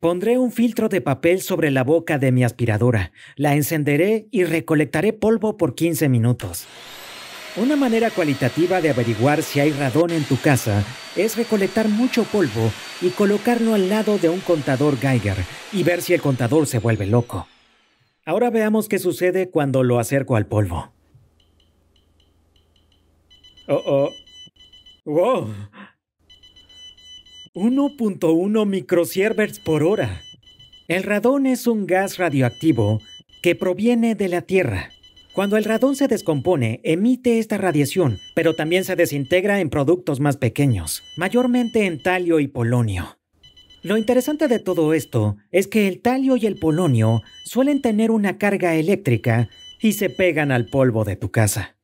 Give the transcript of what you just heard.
Pondré un filtro de papel sobre la boca de mi aspiradora, la encenderé y recolectaré polvo por 15 minutos. Una manera cualitativa de averiguar si hay radón en tu casa es recolectar mucho polvo y colocarlo al lado de un contador Geiger y ver si el contador se vuelve loco. Ahora veamos qué sucede cuando lo acerco al polvo. Oh, oh. ¡Wow! 1.1 microsieverts por hora. El radón es un gas radioactivo que proviene de la Tierra. Cuando el radón se descompone, emite esta radiación, pero también se desintegra en productos más pequeños, mayormente en talio y polonio. Lo interesante de todo esto es que el talio y el polonio suelen tener una carga eléctrica y se pegan al polvo de tu casa.